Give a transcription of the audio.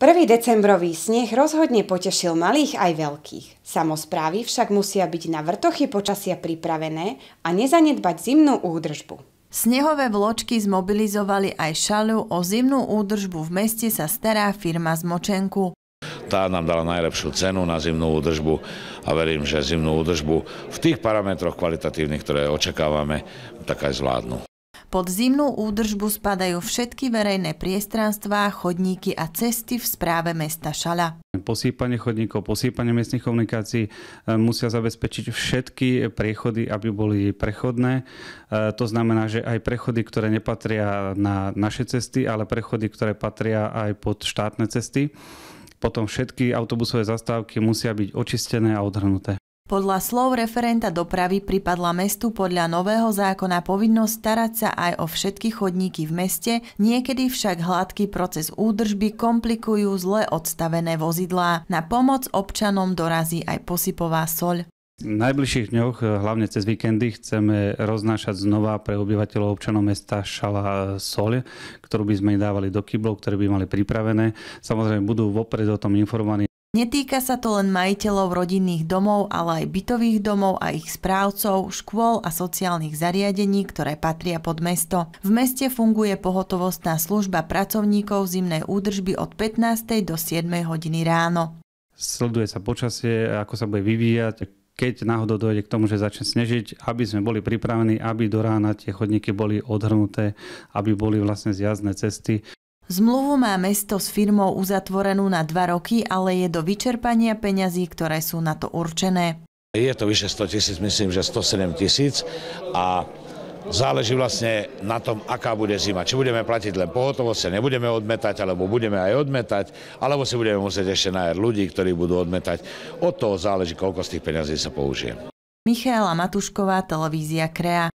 Prvý decembrový sneh rozhodne potešil malých aj veľkých. Samozprávy však musia byť na vrtochy počasia pripravené a nezanedbať zimnú údržbu. Snehové vločky zmobilizovali aj šalu, o zimnú údržbu v meste sa stará firma z Močenku. Tá nám dala najlepšiu cenu na zimnú údržbu a verím, že zimnú údržbu v tých parametroch kvalitatívnych, ktoré očakávame, tak aj zvládnu. Pod zimnú údržbu spadajú všetky verejné priestranstvá, chodníky a cesty v správe mesta Šala. Posýpanie chodníkov, posýpanie miestnych komunikácií e, musia zabezpečiť všetky priechody, aby boli prechodné. E, to znamená, že aj prechody, ktoré nepatria na naše cesty, ale prechody, ktoré patria aj pod štátne cesty. Potom všetky autobusové zastávky musia byť očistené a odhrnuté. Podľa slov referenta dopravy pripadla mestu podľa nového zákona povinnosť starať sa aj o všetky chodníky v meste, niekedy však hladký proces údržby komplikujú zle odstavené vozidlá. Na pomoc občanom dorazí aj posypová soľ. V najbližších dňoch, eh, hlavne cez víkendy, chceme roznášať znova pre obyvateľov občanov mesta šala sol, ktorú by sme im dávali do kyblov, ktoré by mali pripravené. Samozrejme budú vopred o tom informovaní Netýka sa to len majiteľov rodinných domov, ale aj bytových domov a ich správcov, škôl a sociálnych zariadení, ktoré patria pod mesto. V meste funguje pohotovostná služba pracovníkov zimnej údržby od 15. do 7. hodiny ráno. Sleduje sa počasie, ako sa bude vyvíjať, keď náhodou dojde k tomu, že začne snežiť, aby sme boli pripravení, aby do rána tie chodníky boli odhrnuté, aby boli vlastne zjazdné cesty. Zmluvu má mesto s firmou uzatvorenú na dva roky, ale je do vyčerpania peňazí, ktoré sú na to určené. Je to vyše 100 tisíc, myslím, že 107 tisíc a záleží vlastne na tom, aká bude zima. Či budeme platiť len pohotovosti, nebudeme odmetať, alebo budeme aj odmetať, alebo si budeme musieť ešte nájať ľudí, ktorí budú odmetať. Od toho záleží, koľko z tých peňazí sa použije. Michála Matušková, televízia Krea.